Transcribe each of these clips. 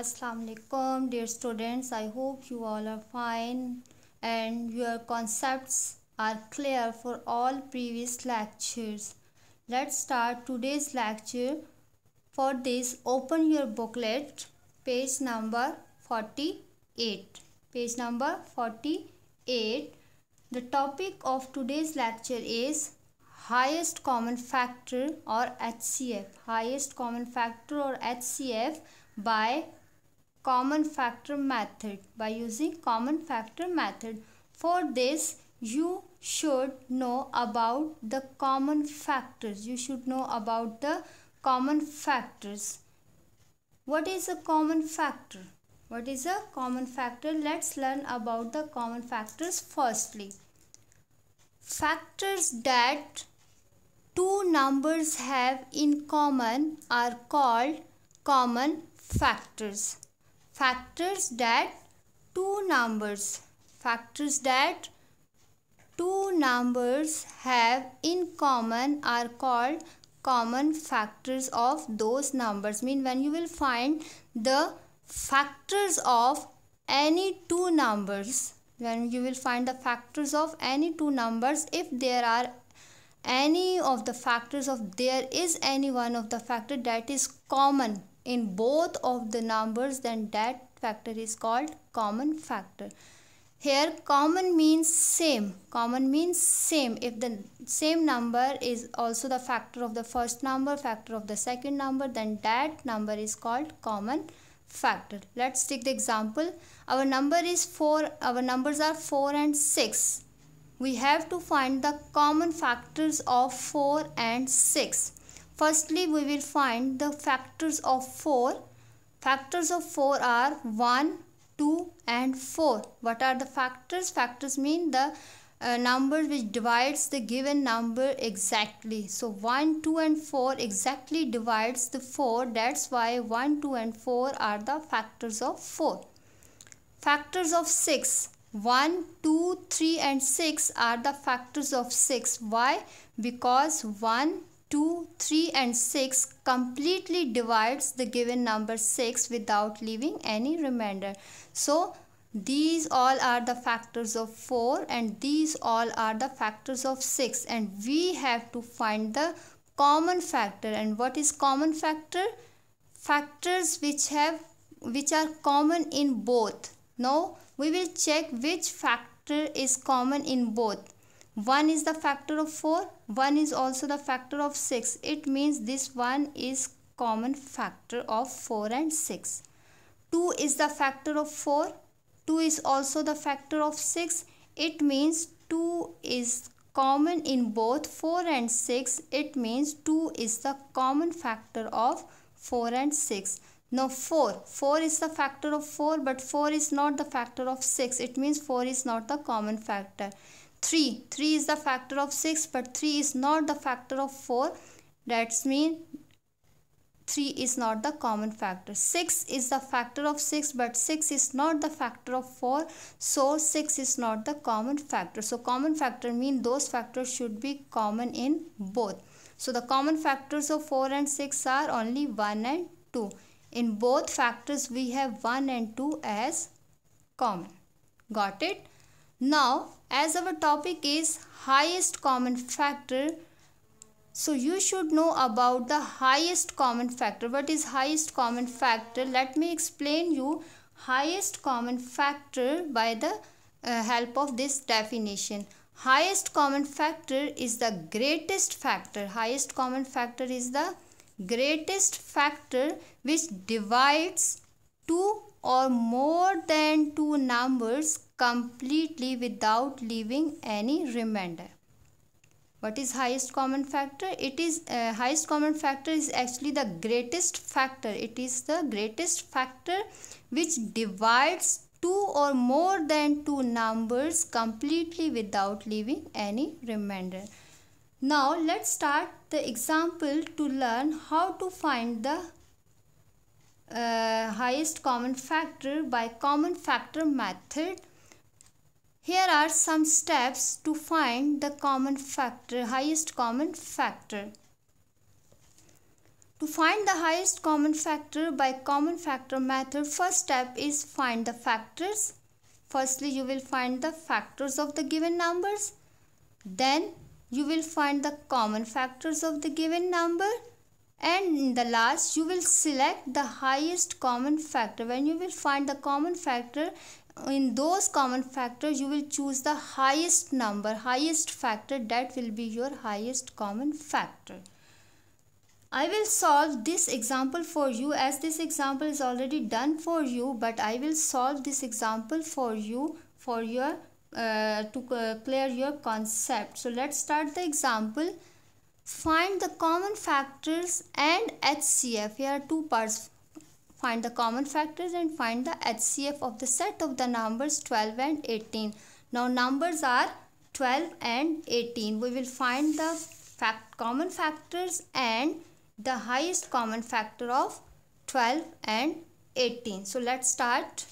Assalamualaikum dear students I hope you all are fine and your concepts are clear for all previous lectures. Let's start today's lecture. For this open your booklet page number 48. Page number 48. The topic of today's lecture is highest common factor or HCF. Highest common factor or HCF by common factor method. By using common factor method, for this you should know about the common factors. You should know about the common factors. What is a common factor? What is a common factor? Let's learn about the common factors firstly. Factors that two numbers have in common are called common factors factors that two numbers factors that two numbers have in common are called common factors of those numbers mean when you will find the factors of any two numbers when you will find the factors of any two numbers if there are any of the factors of there is any one of the factor that is common in both of the numbers then that factor is called common factor here common means same common means same if the same number is also the factor of the first number factor of the second number then that number is called common factor let's take the example our number is 4 our numbers are 4 and 6 we have to find the common factors of 4 and 6 Firstly, we will find the factors of 4. Factors of 4 are 1, 2 and 4. What are the factors? Factors mean the uh, number which divides the given number exactly. So 1, 2 and 4 exactly divides the 4. That's why 1, 2 and 4 are the factors of 4. Factors of 6. 1, 2, 3 and 6 are the factors of 6. Why? Because 1, 2, 3 and 6 completely divides the given number 6 without leaving any remainder. So these all are the factors of 4 and these all are the factors of 6 and we have to find the common factor and what is common factor? Factors which have which are common in both. Now we will check which factor is common in both. 1 is the factor of 4 1 is also the factor of 6 it means this one is common factor of 4 and 6 2 is the factor of 4 2 is also the factor of 6 it means 2 is common in both 4 and 6 it means 2 is the common factor of 4 and 6 now 4 4 is the factor of 4 but 4 is not the factor of 6 it means 4 is not the common factor 3 3 is the factor of 6 but 3 is not the factor of 4 that's mean 3 is not the common factor 6 is the factor of 6 but 6 is not the factor of 4 so 6 is not the common factor so common factor mean those factors should be common in both so the common factors of 4 and 6 are only 1 and 2 in both factors we have 1 and 2 as common got it now, as our topic is highest common factor, so you should know about the highest common factor. What is highest common factor? Let me explain you highest common factor by the uh, help of this definition. Highest common factor is the greatest factor. Highest common factor is the greatest factor which divides two or more than two numbers completely without leaving any remainder. What is highest common factor? It is uh, highest common factor is actually the greatest factor. It is the greatest factor which divides two or more than two numbers completely without leaving any remainder. Now let's start the example to learn how to find the uh, highest common factor by common factor method here are some steps to find the common factor, highest common factor. To find the highest common factor by common factor method, first step is find the factors. Firstly, you will find the factors of the given numbers. Then you will find the common factors of the given number. And in the last, you will select the highest common factor. When you will find the common factor, in those common factors you will choose the highest number highest factor that will be your highest common factor I will solve this example for you as this example is already done for you but I will solve this example for you for your uh, to uh, clear your concept so let's start the example find the common factors and HCF here are two parts find the common factors and find the HCF of the set of the numbers 12 and 18. Now numbers are 12 and 18. We will find the fact common factors and the highest common factor of 12 and 18. So let's start.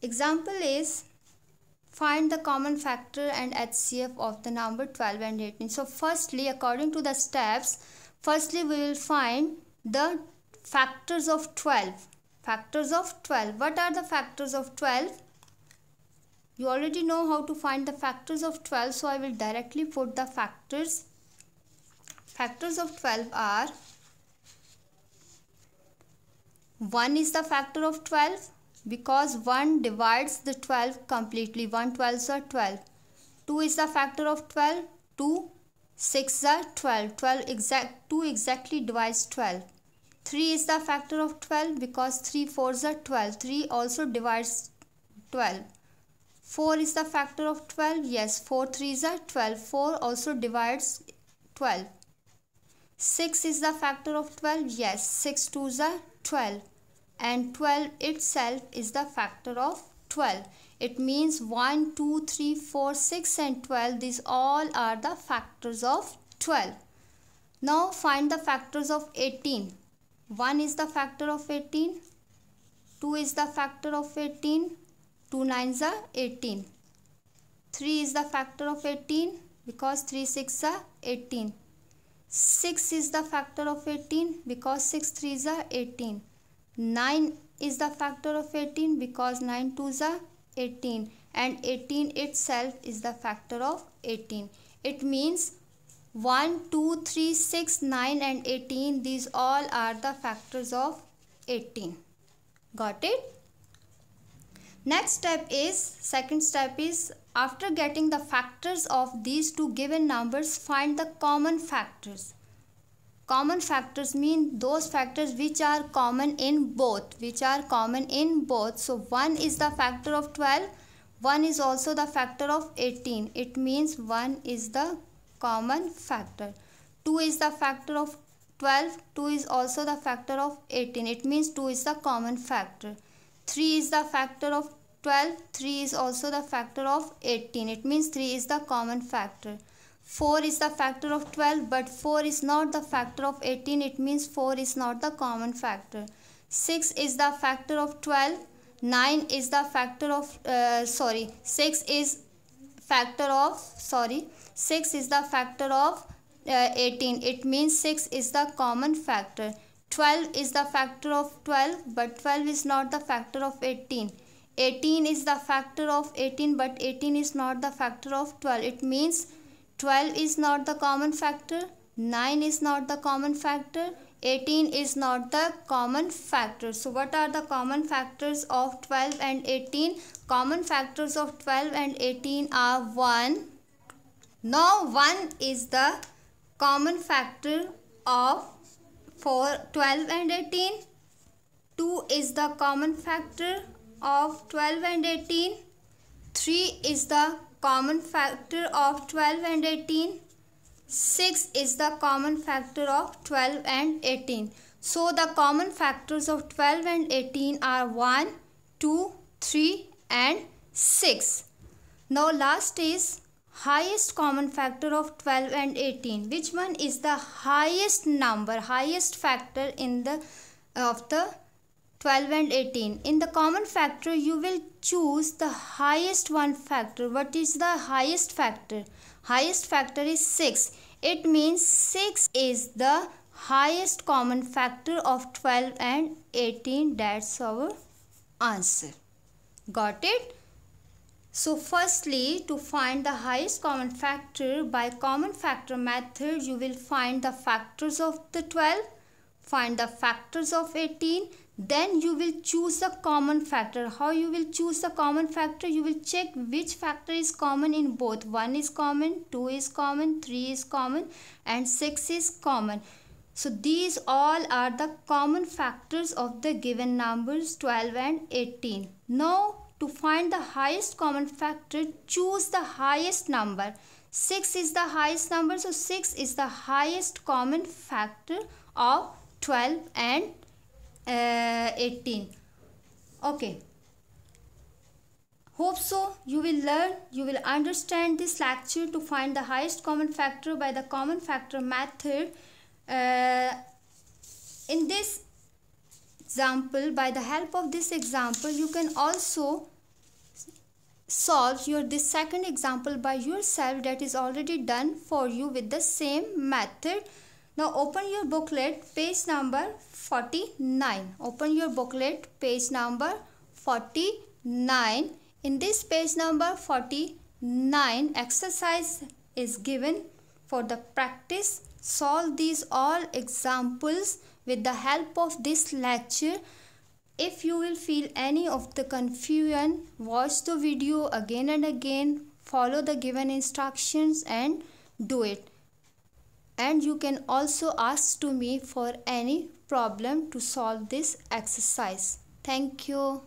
Example is find the common factor and HCF of the number 12 and 18. So firstly according to the steps Firstly, we will find the factors of 12. Factors of 12. What are the factors of 12? You already know how to find the factors of 12. So, I will directly put the factors. Factors of 12 are 1 is the factor of 12 because 1 divides the 12 completely. 1 12 are 12. 2 is the factor of 12. 2 6 are 12. 12 exact 2 exactly divides 12. 3 is the factor of 12 because 3 fours are 12. 3 also divides 12. 4 is the factor of 12. Yes, 4 threes are 12. 4 also divides 12. 6 is the factor of 12. Yes, 6 twos are 12. And 12 itself is the factor of 12. It means 1, 2, 3, 4, 6 and 12. These all are the factors of 12. Now find the factors of 18. 1 is the factor of 18. 2 is the factor of 18. 2 nines are 18. 3 is the factor of 18 because 3 6 are 18. 6 is the factor of 18 because 6 3s are 18. 9 is the factor of 18 because 9 2s are 18 and 18 itself is the factor of 18. It means 1, 2, 3, 6, 9 and 18 these all are the factors of 18. Got it? Next step is, second step is after getting the factors of these two given numbers find the common factors common factors mean those factors which are common in both which are common in both so one is the factor of 12 one is also the factor of 18 it means one is the common factor two is the factor of 12 2 is also the factor of 18 it means 2 is the common factor 3 is the factor of 12 3 is also the factor of 18 it means 3 is the common factor 4 is the factor of 12 but 4 is not the factor of 18 it means 4 is not the common factor 6 is the factor of 12 9 is the factor of uh, sorry 6 is factor of sorry 6 is the factor of uh, 18 it means 6 is the common factor 12 is the factor of 12 but 12 is not the factor of 18 18 is the factor of 18 but 18 is not the factor of 12 it means 12 is not the common factor, 9 is not the common factor, 18 is not the common factor. So what are the common factors of 12 and 18? Common factors of 12 and 18 are 1. Now 1 is the common factor of for 12 and 18. 2 is the common factor of 12 and 18. 3 is the common factor of 12 and 18? 6 is the common factor of 12 and 18. So the common factors of 12 and 18 are 1, 2, 3 and 6. Now last is highest common factor of 12 and 18. Which one is the highest number, highest factor in the of the 12 and 18? In the common factor you will choose the highest one factor what is the highest factor highest factor is 6 it means 6 is the highest common factor of 12 and 18 that's our answer got it so firstly to find the highest common factor by common factor method you will find the factors of the 12 find the factors of 18 then you will choose a common factor how you will choose a common factor you will check which factor is common in both 1 is common 2 is common 3 is common and 6 is common so these all are the common factors of the given numbers 12 and 18 now to find the highest common factor choose the highest number 6 is the highest number so 6 is the highest common factor of 12 and uh, 18 okay hope so you will learn you will understand this lecture to find the highest common factor by the common factor method uh, in this example by the help of this example you can also solve your this second example by yourself that is already done for you with the same method now open your booklet page number 49. Open your booklet page number 49. In this page number 49 exercise is given for the practice. Solve these all examples with the help of this lecture. If you will feel any of the confusion, watch the video again and again, follow the given instructions and do it and you can also ask to me for any problem to solve this exercise. Thank you.